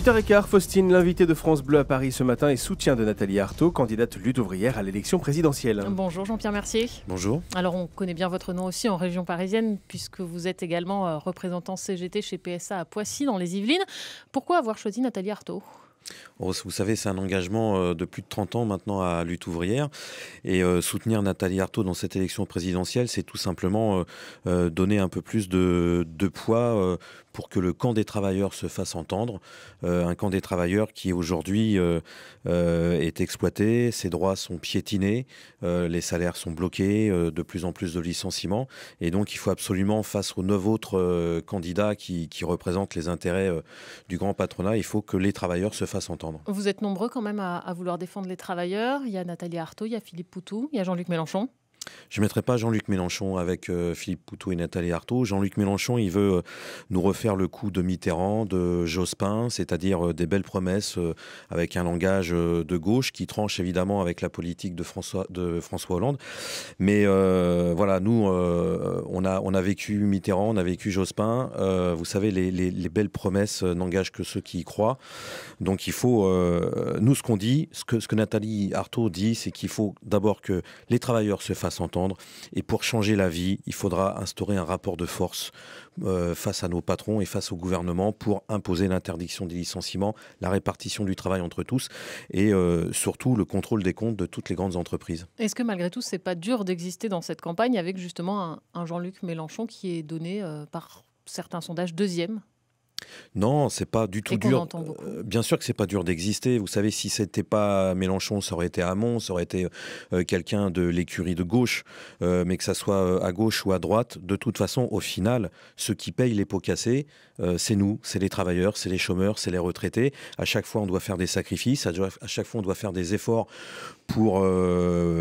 8h15, Faustine, l'invité de France Bleu à Paris ce matin est soutien de Nathalie Arthaud, candidate lutte ouvrière à l'élection présidentielle. Bonjour Jean-Pierre Mercier. Bonjour. Alors on connaît bien votre nom aussi en région parisienne puisque vous êtes également euh, représentant CGT chez PSA à Poissy dans les Yvelines. Pourquoi avoir choisi Nathalie Arthaud Oh, vous savez, c'est un engagement euh, de plus de 30 ans maintenant à lutte ouvrière. Et euh, soutenir Nathalie Arthaud dans cette élection présidentielle, c'est tout simplement euh, donner un peu plus de, poids pour que le camp des travailleurs se fasse entendre. un camp des travailleurs qui aujourd'hui est exploité, ses droits sont piétinés, les salaires sont bloqués, de plus en plus de licenciements. Et donc, il faut absolument, face aux neuf autres candidats qui, représentent les intérêts du grand patronat, il faut que les travailleurs se vous êtes nombreux quand même à, à vouloir défendre les travailleurs. Il y a Nathalie Arthaud, il y a Philippe Poutou, il y a Jean-Luc Mélenchon. Je ne mettrai pas Jean-Luc Mélenchon avec euh, Philippe Poutou et Nathalie Arthaud. Jean-Luc Mélenchon, il veut euh, nous refaire le coup de Mitterrand, de Jospin, c'est-à-dire euh, des belles promesses avec un langage de gauche qui tranche évidemment avec la politique de François, Hollande. Mais voilà, nous, on, a, on a vécu Mitterrand, on a vécu Jospin. vous savez, les, belles promesses n'engagent que ceux qui y croient. Donc il faut, nous, ce qu'on dit, ce que, ce que Nathalie Arthaud dit, c'est qu'il faut d'abord que les travailleurs se fassent s'entendre. Et pour changer la vie, il faudra instaurer un rapport de force euh, face à nos patrons et face au gouvernement pour imposer l'interdiction des licenciements, la répartition du travail entre tous et euh, surtout le contrôle des comptes de toutes les grandes entreprises. Est-ce que malgré tout, c'est pas dur d'exister dans cette campagne avec justement un, Jean-Luc Mélenchon qui est donné euh, par certains sondages deuxième non, c'est pas du tout dur. Euh, bien sûr que c'est pas dur d'exister. Vous savez, si c'était pas Mélenchon, ça aurait été Hamon, ça aurait été euh, quelqu'un de l'écurie de gauche, euh, mais que ça soit à gauche ou à droite, de toute façon, au final, ceux qui payent les pots cassés, c'est nous, c'est les travailleurs, c'est les chômeurs, c'est les retraités. À chaque fois, on doit faire des sacrifices, à chaque fois, on doit faire des efforts pour,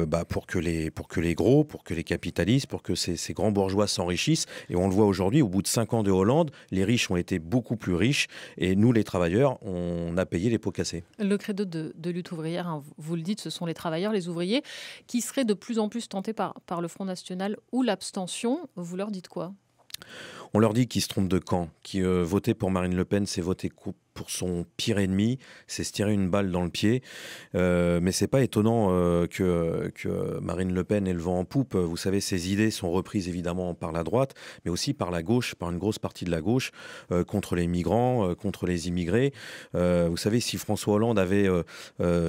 bah, pour, que, les, pour que les gros, pour que les capitalistes, pour que ces, ces grands bourgeois s'enrichissent. Et on le voit aujourd'hui, au bout de cinq ans de Hollande, les riches ont été beaucoup plus plus riches. Et nous, les travailleurs, on a payé les pots cassés. Le credo de, lutte ouvrière, hein, vous le dites, ce sont les travailleurs, les ouvriers, qui seraient de plus en plus tentés par, par le Front National ou l'abstention. Vous leur dites quoi on leur dit qu'ils se trompent de camp, qui euh, pour Marine Le Pen, c'est voter pour son pire ennemi, c'est se tirer une balle dans le pied. Euh, mais c'est pas étonnant euh, que, que, Marine Le Pen ait le vent en poupe. Vous savez, ses idées sont reprises évidemment par la droite, mais aussi par la gauche, par une grosse partie de la gauche, euh, contre les migrants, euh, contre les immigrés. vous savez, si François Hollande avait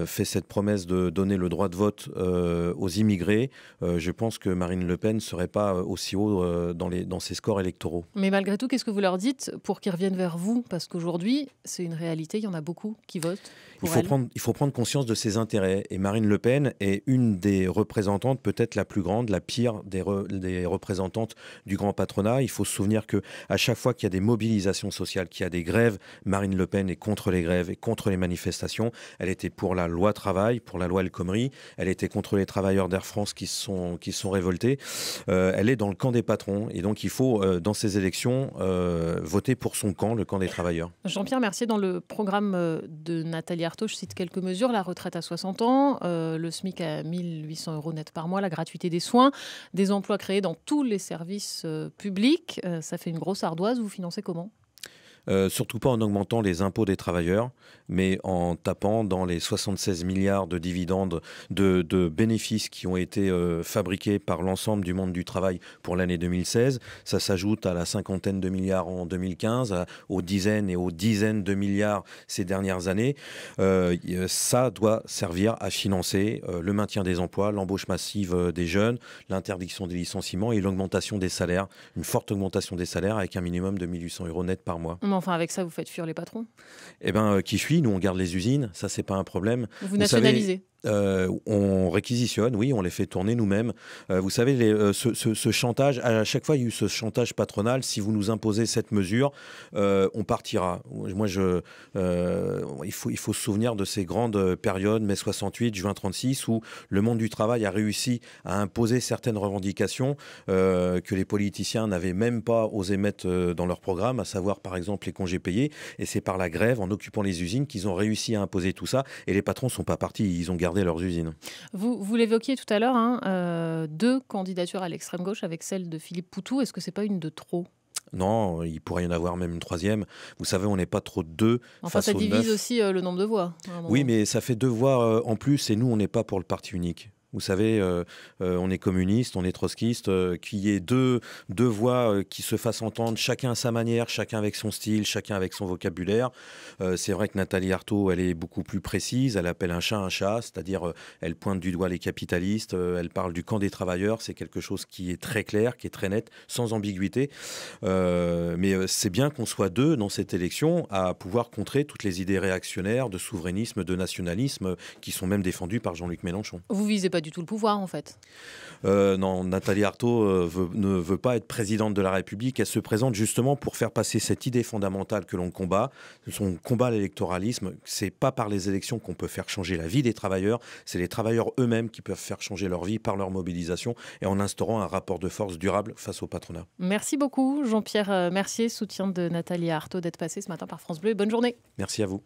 fait cette promesse de donner le droit de vote aux immigrés, je pense que Marine Le Pen ne serait pas aussi haut dans, les, dans ses scores électoraux. Mais malgré tout, qu'est-ce que vous leur dites pour qu'ils reviennent vers vous Parce qu'aujourd'hui, c'est une réalité. Il y en a beaucoup qui votent il faut Prendre, il faut prendre conscience de ses intérêts. Et Marine Le Pen est une des représentantes, peut-être la plus grande, la pire des, des représentantes du grand patronat. Il faut se souvenir que à chaque fois qu'il y a des mobilisations sociales, qu'il y a des grèves, Marine Le Pen est contre les grèves et contre les manifestations. Elle était pour la loi travail, pour la loi El Khomri. Elle était contre les travailleurs d'Air France qui se sont, qui sont révoltés. Euh, elle est dans le camp des patrons. Et donc, il faut, euh, dans ces élections, euh, voter pour son camp, le camp des travailleurs. Jean-Pierre, merci dans le programme euh, de Nathalie Arthaud. Je cite quelques mesures la retraite à 60 ans, euh, le SMIC à 1800 euros net par mois, la gratuité des soins, des emplois créés dans tous les services euh, publics. ça fait une grosse ardoise. Vous financez comment euh, surtout pas en augmentant les impôts des travailleurs, mais en tapant dans les 76 milliards de dividendes, de, bénéfices qui ont été euh, fabriqués par l'ensemble du monde du travail pour l'année 2016. Ça s'ajoute à la cinquantaine de milliards en 2015, aux dizaines et aux dizaines de milliards ces dernières années. Euh, ça doit servir à financer le maintien des emplois, l'embauche massive des jeunes, l'interdiction des licenciements et l'augmentation des salaires, une forte augmentation des salaires avec un minimum de 1800 euros net par mois enfin, avec ça, vous faites fuir les patrons. Eh bien, euh, qui fuit Nous, on garde les usines. Ça, c'est pas un problème. Vous, nationalisez euh, on réquisitionne, oui, on les fait tourner nous-mêmes. Euh, vous savez, les, euh, ce, chantage, à chaque fois, il y a eu ce chantage patronal. Si vous nous imposez cette mesure, on partira. Moi, je, il, faut, il faut se souvenir de ces grandes périodes, mai 68, juin 36, où le monde du travail a réussi à imposer certaines revendications que les politiciens n'avaient même pas osé mettre dans leur programme, à savoir, par exemple, les congés payés. Et c'est par la grève, en occupant les usines, qu'ils ont réussi à imposer tout ça. Et les patrons ne sont pas partis, ils ont gardé leurs usines. Vous, vous l'évoquiez tout à l'heure, hein, euh, deux candidatures à l'extrême gauche avec celle de Philippe Poutou. Est-ce que c'est pas une de trop non, il pourrait y en avoir même une troisième. Vous savez, on n'est pas trop deux. Enfin, ça divise aussi euh, le nombre de voix. Oui, mais ça fait deux voix euh, en plus, et nous, on n'est pas pour le parti unique. Vous savez, euh, euh, on est communiste, on est trotskiste, euh, qu'il y ait deux, deux voix qui se fassent entendre, chacun à sa manière, chacun avec son style, chacun avec son vocabulaire. c'est vrai que Nathalie Arthaud, elle est beaucoup plus précise, elle appelle un chat un chat, c'est-à-dire elle pointe du doigt les capitalistes, elle parle du camp des travailleurs, c'est quelque chose qui est très clair, qui est très net, sans ambiguïté. mais c'est bien qu'on soit deux dans cette élection à pouvoir contrer toutes les idées réactionnaires de souverainisme, de nationalisme, qui sont même défendues par Jean-Luc Mélenchon. Vous visez pas du tout le pouvoir, en fait. Euh, non, Nathalie Arthaud euh, ne veut pas être présidente de la République. Elle se présente justement pour faire passer cette idée fondamentale que l'on combat. Son combat l'électoralisme, c'est pas par les élections qu'on peut faire changer la vie des travailleurs, c'est les travailleurs eux-mêmes qui peuvent faire changer leur vie par leur mobilisation et en instaurant un rapport de force durable face au patronat. Merci beaucoup, Jean-Pierre euh, Mercier, soutien de Nathalie Arthaud, d'être passé ce matin par France Bleu. Bonne journée. Merci à vous.